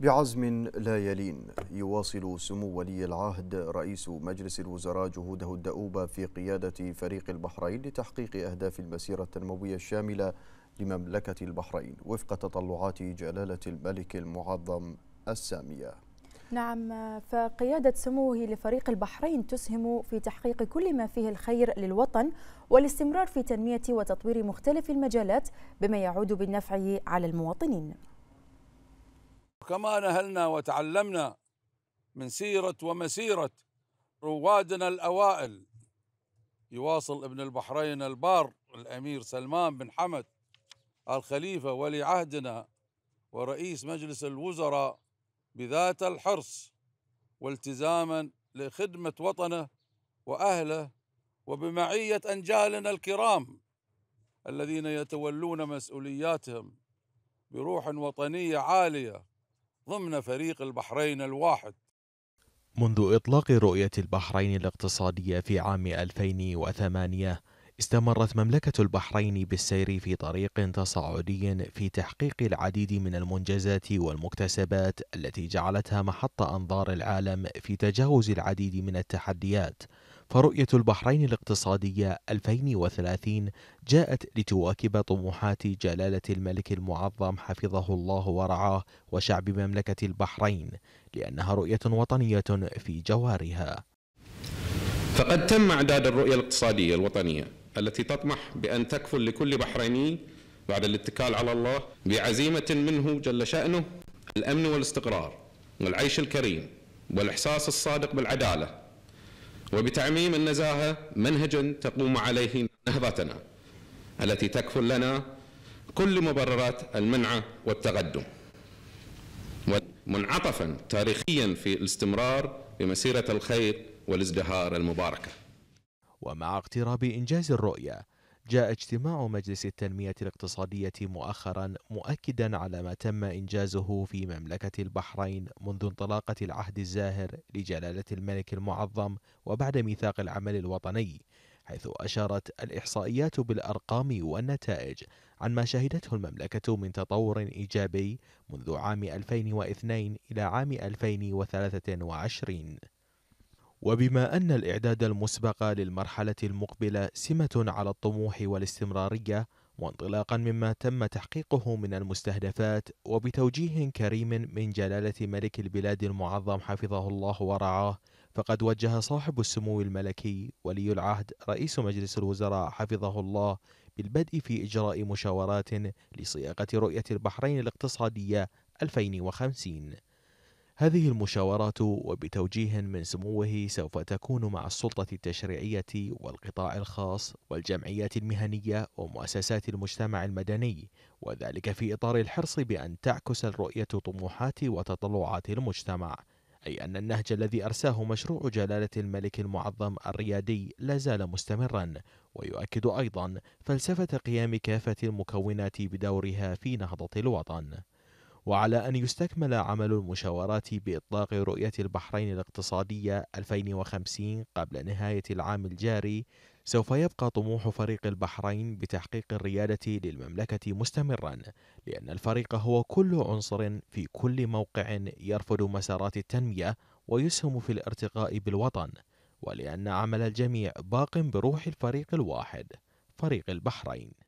بعزم لا يلين يواصل سمو ولي العهد رئيس مجلس الوزراء جهوده الدؤوبة في قيادة فريق البحرين لتحقيق أهداف المسيرة التنموية الشاملة لمملكة البحرين وفق تطلعات جلالة الملك المعظم السامية نعم فقيادة سموه لفريق البحرين تسهم في تحقيق كل ما فيه الخير للوطن والاستمرار في تنمية وتطوير مختلف المجالات بما يعود بالنفع على المواطنين كما نهلنا وتعلمنا من سيرة ومسيرة روادنا الأوائل يواصل ابن البحرين البار الأمير سلمان بن حمد الخليفة ولي عهدنا ورئيس مجلس الوزراء بذات الحرص والتزاما لخدمة وطنه وأهله وبمعية أنجالنا الكرام الذين يتولون مسؤولياتهم بروح وطنية عالية ضمن فريق البحرين الواحد منذ إطلاق رؤية البحرين الاقتصادية في عام 2008 استمرت مملكة البحرين بالسير في طريق تصاعدي في تحقيق العديد من المنجزات والمكتسبات التي جعلتها محط أنظار العالم في تجاوز العديد من التحديات فرؤية البحرين الاقتصادية 2030 جاءت لتواكب طموحات جلالة الملك المعظم حفظه الله ورعاه وشعب مملكة البحرين لأنها رؤية وطنية في جوارها فقد تم إعداد الرؤية الاقتصادية الوطنية التي تطمح بأن تكفل لكل بحريني بعد الاتكال على الله بعزيمة منه جل شأنه الأمن والاستقرار والعيش الكريم والإحساس الصادق بالعدالة وبتعميم النزاهة منهجا تقوم عليه نهضتنا التي تكفل لنا كل مبررات المنعة والتقدم منعطفا تاريخيا في الاستمرار بمسيرة الخير والازدهار المباركه ومع اقتراب إنجاز الرؤية جاء اجتماع مجلس التنمية الاقتصادية مؤخرا مؤكدا على ما تم إنجازه في مملكة البحرين منذ انطلاقة العهد الزاهر لجلالة الملك المعظم وبعد ميثاق العمل الوطني حيث أشارت الإحصائيات بالأرقام والنتائج عن ما شهدته المملكة من تطور إيجابي منذ عام 2002 إلى عام 2023 وبما أن الإعداد المسبق للمرحلة المقبلة سمة على الطموح والاستمرارية وانطلاقا مما تم تحقيقه من المستهدفات وبتوجيه كريم من جلالة ملك البلاد المعظم حفظه الله ورعاه فقد وجه صاحب السمو الملكي ولي العهد رئيس مجلس الوزراء حفظه الله بالبدء في إجراء مشاورات لصياغة رؤية البحرين الاقتصادية 2050 هذه المشاورات وبتوجيه من سموه سوف تكون مع السلطة التشريعية والقطاع الخاص والجمعيات المهنية ومؤسسات المجتمع المدني وذلك في إطار الحرص بأن تعكس الرؤية طموحات وتطلعات المجتمع أي أن النهج الذي أرساه مشروع جلالة الملك المعظم الريادي لا زال مستمرا ويؤكد أيضا فلسفة قيام كافة المكونات بدورها في نهضة الوطن وعلى أن يستكمل عمل المشاورات بإطلاق رؤية البحرين الاقتصادية 2050 قبل نهاية العام الجاري سوف يبقى طموح فريق البحرين بتحقيق الريادة للمملكة مستمرا لأن الفريق هو كل عنصر في كل موقع يرفض مسارات التنمية ويسهم في الارتقاء بالوطن ولأن عمل الجميع باق بروح الفريق الواحد فريق البحرين